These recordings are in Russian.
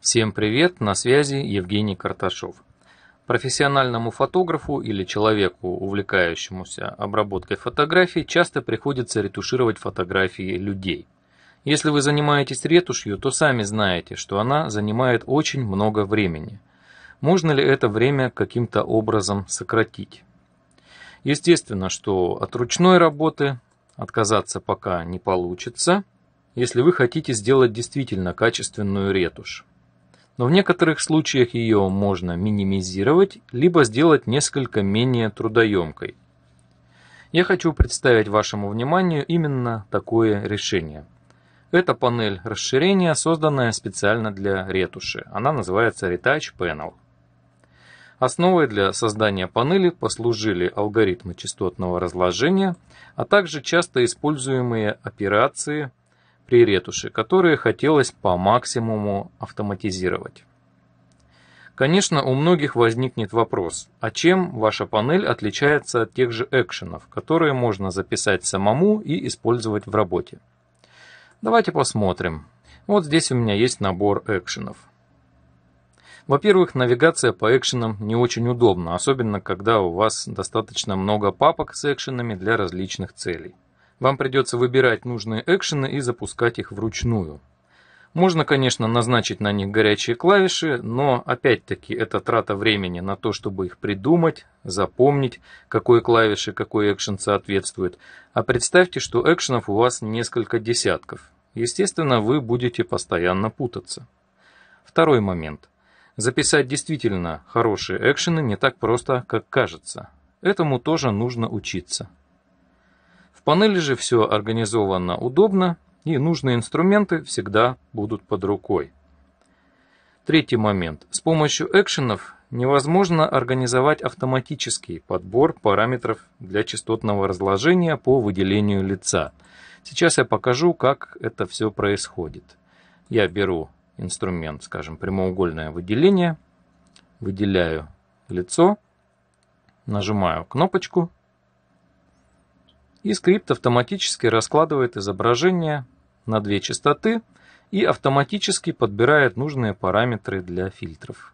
Всем привет, на связи Евгений Карташов. Профессиональному фотографу или человеку, увлекающемуся обработкой фотографий, часто приходится ретушировать фотографии людей. Если вы занимаетесь ретушью, то сами знаете, что она занимает очень много времени. Можно ли это время каким-то образом сократить? Естественно, что от ручной работы отказаться пока не получится, если вы хотите сделать действительно качественную ретушь но в некоторых случаях ее можно минимизировать, либо сделать несколько менее трудоемкой. Я хочу представить вашему вниманию именно такое решение. Это панель расширения, созданная специально для ретуши. Она называется Retouch Panel. Основой для создания панели послужили алгоритмы частотного разложения, а также часто используемые операции – при ретуши, которые хотелось по максимуму автоматизировать. Конечно, у многих возникнет вопрос, а чем ваша панель отличается от тех же экшенов, которые можно записать самому и использовать в работе? Давайте посмотрим. Вот здесь у меня есть набор экшенов. Во-первых, навигация по экшенам не очень удобна, особенно когда у вас достаточно много папок с экшенами для различных целей. Вам придется выбирать нужные экшены и запускать их вручную. Можно, конечно, назначить на них горячие клавиши, но опять-таки это трата времени на то, чтобы их придумать, запомнить, какой клавиши, какой экшен соответствует. А представьте, что экшенов у вас несколько десятков. Естественно, вы будете постоянно путаться. Второй момент. Записать действительно хорошие экшены не так просто, как кажется. Этому тоже нужно учиться панели же все организовано удобно, и нужные инструменты всегда будут под рукой. Третий момент. С помощью экшенов невозможно организовать автоматический подбор параметров для частотного разложения по выделению лица. Сейчас я покажу, как это все происходит. Я беру инструмент, скажем, прямоугольное выделение, выделяю лицо, нажимаю кнопочку и скрипт автоматически раскладывает изображение на две частоты и автоматически подбирает нужные параметры для фильтров.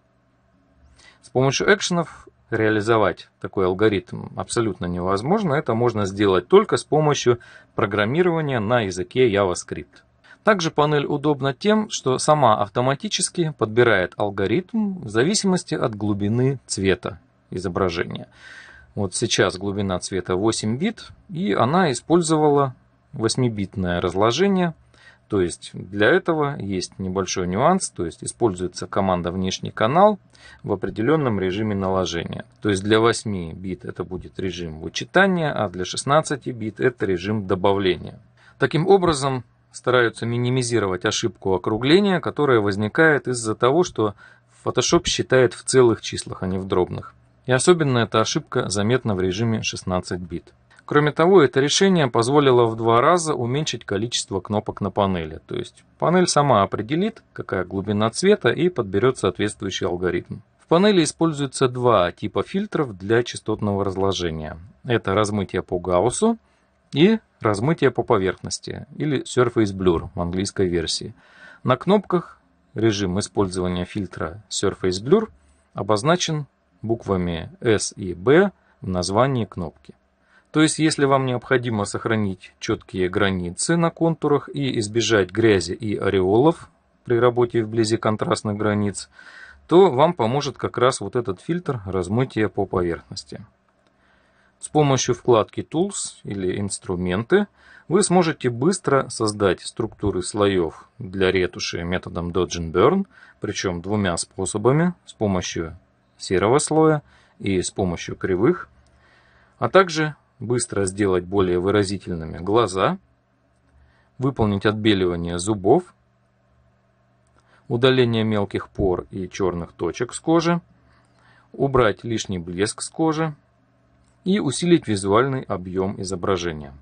С помощью экшенов реализовать такой алгоритм абсолютно невозможно. Это можно сделать только с помощью программирования на языке JavaScript. Также панель удобна тем, что сама автоматически подбирает алгоритм в зависимости от глубины цвета изображения. Вот сейчас глубина цвета 8 бит, и она использовала 8-битное разложение. То есть для этого есть небольшой нюанс, то есть используется команда внешний канал в определенном режиме наложения. То есть для 8 бит это будет режим вычитания, а для 16 бит это режим добавления. Таким образом, стараются минимизировать ошибку округления, которая возникает из-за того, что Photoshop считает в целых числах, а не в дробных. И особенно эта ошибка заметна в режиме 16 бит. Кроме того, это решение позволило в два раза уменьшить количество кнопок на панели. То есть панель сама определит, какая глубина цвета и подберет соответствующий алгоритм. В панели используется два типа фильтров для частотного разложения. Это размытие по гауссу и размытие по поверхности, или Surface Blur в английской версии. На кнопках режим использования фильтра Surface Blur обозначен буквами S и B в названии кнопки. То есть, если вам необходимо сохранить четкие границы на контурах и избежать грязи и ореолов при работе вблизи контрастных границ, то вам поможет как раз вот этот фильтр размытия по поверхности. С помощью вкладки Tools или Инструменты вы сможете быстро создать структуры слоев для ретуши методом Dodge and Burn, причем двумя способами, с помощью серого слоя и с помощью кривых, а также быстро сделать более выразительными глаза, выполнить отбеливание зубов, удаление мелких пор и черных точек с кожи, убрать лишний блеск с кожи и усилить визуальный объем изображения.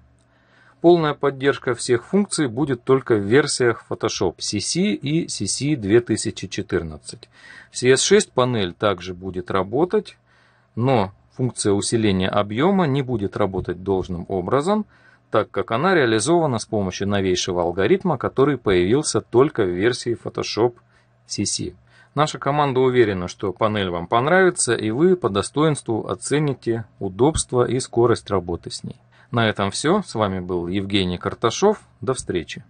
Полная поддержка всех функций будет только в версиях Photoshop CC и CC 2014. CS6 панель также будет работать, но функция усиления объема не будет работать должным образом, так как она реализована с помощью новейшего алгоритма, который появился только в версии Photoshop CC. Наша команда уверена, что панель вам понравится и вы по достоинству оцените удобство и скорость работы с ней. На этом все. С вами был Евгений Карташов. До встречи.